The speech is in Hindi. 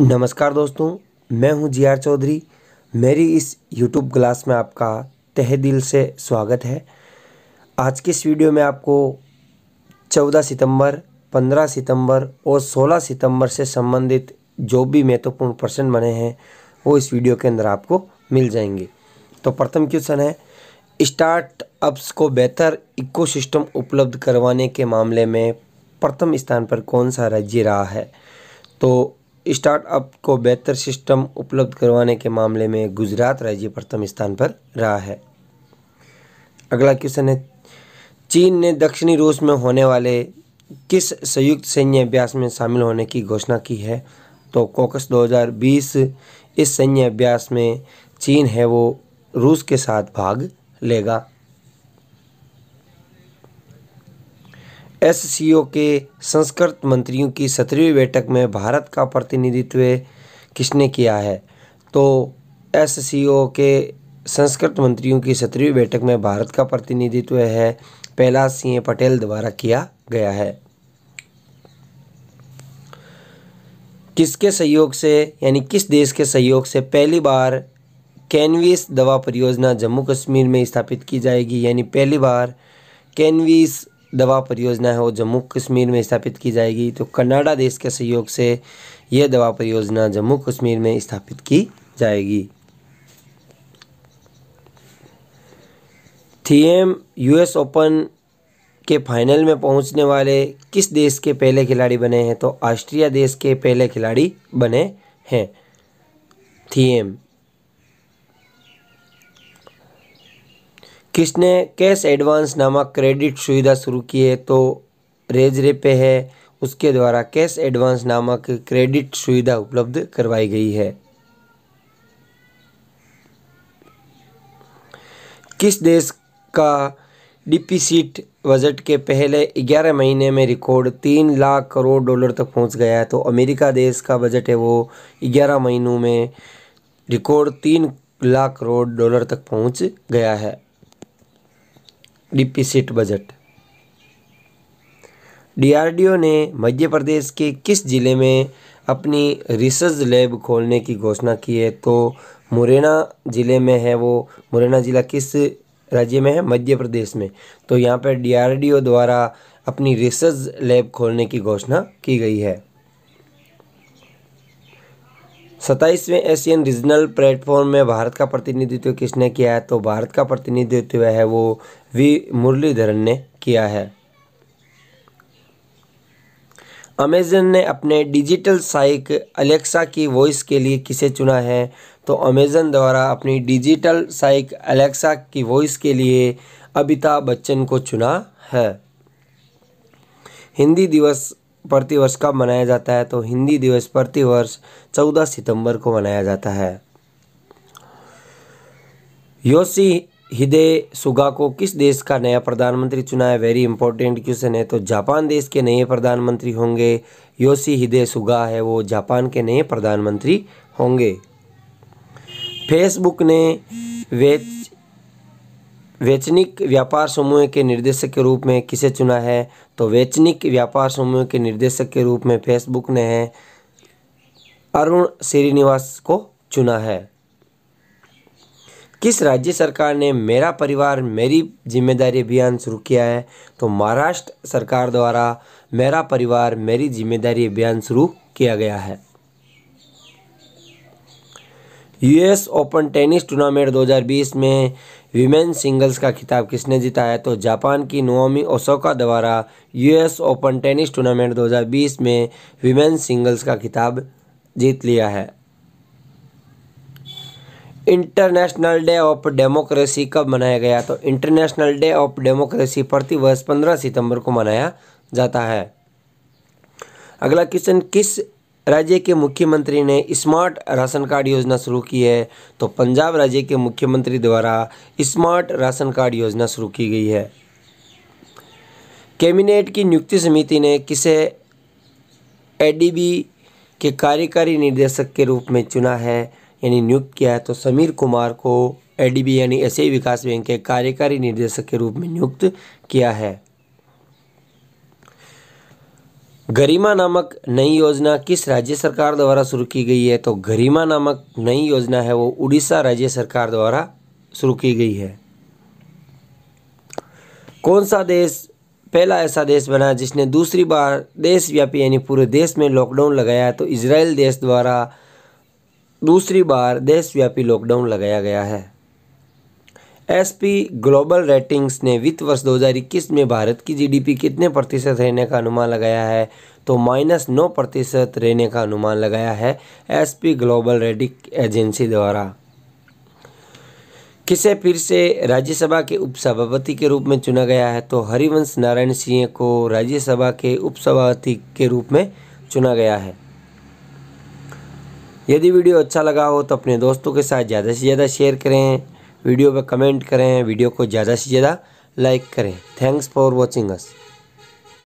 नमस्कार दोस्तों मैं हूं जी आर चौधरी मेरी इस यूट्यूब क्लास में आपका तह दिल से स्वागत है आज के इस वीडियो में आपको 14 सितंबर 15 सितंबर और 16 सितंबर से संबंधित जो भी महत्वपूर्ण प्रश्न बने हैं वो इस वीडियो के अंदर आपको मिल जाएंगे तो प्रथम क्वेश्चन है स्टार्टअप्स को बेहतर इकोसिस्टम उपलब्ध करवाने के मामले में प्रथम स्थान पर कौन सा राज्य रहा है तो स्टार्टअप को बेहतर सिस्टम उपलब्ध करवाने के मामले में गुजरात राज्य प्रथम स्थान पर रहा है अगला क्वेश्चन है चीन ने दक्षिणी रूस में होने वाले किस संयुक्त सैन्य अभ्यास में शामिल होने की घोषणा की है तो कोकस 2020 इस सैन्य अभ्यास में चीन है वो रूस के साथ भाग लेगा एससीओ के संस्कृत मंत्रियों की सत्रहवीं बैठक में भारत का प्रतिनिधित्व किसने किया है तो एससीओ के संस्कृत मंत्रियों की सत्रहवीं बैठक में भारत का प्रतिनिधित्व है पहला सिंह पटेल द्वारा किया गया है किसके सहयोग से यानी किस देश के सहयोग से पहली बार कैनविस दवा परियोजना जम्मू कश्मीर में स्थापित की जाएगी यानी पहली बार कैनविस दवा परियोजना है वो जम्मू कश्मीर में स्थापित की जाएगी तो कनाडा देश के सहयोग से ये दवा परियोजना जम्मू कश्मीर में स्थापित की जाएगी थीएम यूएस ओपन के फाइनल में पहुंचने वाले किस देश के पहले खिलाड़ी बने हैं तो ऑस्ट्रिया देश के पहले खिलाड़ी बने हैं थीएम किसने कैश एडवांस नामक क्रेडिट सुविधा शुरू की है तो रेजरे पे है उसके द्वारा कैश एडवांस नामक क्रेडिट सुविधा उपलब्ध करवाई गई है किस देश का डिपिसिट बजट के पहले 11 महीने में रिकॉर्ड तीन लाख करोड़ डॉलर तक पहुंच गया है तो अमेरिका देश का बजट है वो 11 महीनों में रिकॉर्ड तीन लाख करोड़ डॉलर तक पहुंच गया है डिपिसिट बजट डीआरडीओ ने मध्य प्रदेश के किस ज़िले में अपनी रिसर्च लैब खोलने की घोषणा की है तो मुरैना ज़िले में है वो मुरैना ज़िला किस राज्य में है मध्य प्रदेश में तो यहाँ पर डीआरडीओ द्वारा अपनी रिसर्च लैब खोलने की घोषणा की गई है सत्ताईसवें एशियन रीजनल प्लेटफॉर्म में भारत का प्रतिनिधित्व किसने किया है तो भारत का प्रतिनिधित्व है वो वी मुरलीधरन ने किया है अमेजन ने अपने डिजिटल साइक अलेक्सा की वॉइस के लिए किसे चुना है तो अमेजन द्वारा अपनी डिजिटल साइक अलेक्सा की वॉइस के लिए अमिताभ बच्चन को चुना है हिंदी दिवस प्रतिवर्ष कब मनाया जाता है तो हिंदी दिवस प्रतिवर्ष 14 सितंबर को मनाया जाता है योशी हिदे सुगा को किस देश का नया प्रधानमंत्री चुना है वेरी इंपॉर्टेंट क्वेश्चन है तो जापान देश के नए प्रधानमंत्री होंगे योशी हिदे सुगा है वो जापान के नए प्रधानमंत्री होंगे फेसबुक ने वेच वैचनिक व्यापार समूह के निर्देशक के रूप में किसे चुना है तो वैचनिक व्यापार समूह के निर्देशक के रूप में फेसबुक ने है अरुण श्रीनिवास को चुना है किस राज्य सरकार ने मेरा परिवार मेरी जिम्मेदारी अभियान शुरू किया है तो महाराष्ट्र सरकार द्वारा मेरा परिवार मेरी जिम्मेदारी अभियान शुरू किया गया है यूएस ओपन टेनिस टूर्नामेंट 2020 में वीमेन सिंगल्स का खिताब किसने जीता है तो जापान की नोमी ओसोका द्वारा यूएस ओपन टेनिस टूर्नामेंट 2020 में वीमेन सिंगल्स का खिताब जीत लिया है इंटरनेशनल डे ऑफ डेमोक्रेसी कब मनाया गया तो इंटरनेशनल डे ऑफ डेमोक्रेसी प्रतिवर्ष 15 सितंबर को मनाया जाता है अगला क्वेश्चन किस राज्य के मुख्यमंत्री ने स्मार्ट राशन कार्ड योजना शुरू की है तो पंजाब राज्य के मुख्यमंत्री द्वारा स्मार्ट राशन कार्ड योजना शुरू की गई है कैबिनेट की नियुक्ति समिति ने किसे एडीबी के कार्यकारी निर्देशक के रूप में चुना है यानी नियुक्त किया है तो समीर कुमार को एडीबी यानी एशियाई विकास बैंक के कार्यकारी निर्देशक के रूप में नियुक्त किया है गरिमा नामक नई योजना किस राज्य सरकार द्वारा शुरू की गई है तो गरिमा नामक नई योजना है वो उड़ीसा राज्य सरकार द्वारा शुरू की गई है कौन सा देश पहला ऐसा देश बना जिसने दूसरी बार देशव्यापी यानी पूरे देश में लॉकडाउन लगाया तो इसराइल देश द्वारा दूसरी बार देशव्यापी लॉकडाउन लगाया गया है एसपी ग्लोबल रेटिंग्स ने वित्त वर्ष 2021 में भारत की जीडीपी कितने प्रतिशत रहने का अनुमान लगाया है तो माइनस नौ प्रतिशत रहने का अनुमान लगाया है एसपी ग्लोबल रेटिंग एजेंसी द्वारा किसे फिर से राज्यसभा के उपसभापति के रूप में चुना गया है तो हरिवंश नारायण सिंह को राज्यसभा के उपसभापति के रूप में चुना गया है यदि वीडियो अच्छा लगा हो तो अपने दोस्तों के साथ ज़्यादा से ज़्यादा शेयर करें वीडियो पर कमेंट करें वीडियो को ज़्यादा से ज़्यादा लाइक करें थैंक्स फॉर वॉचिंग अस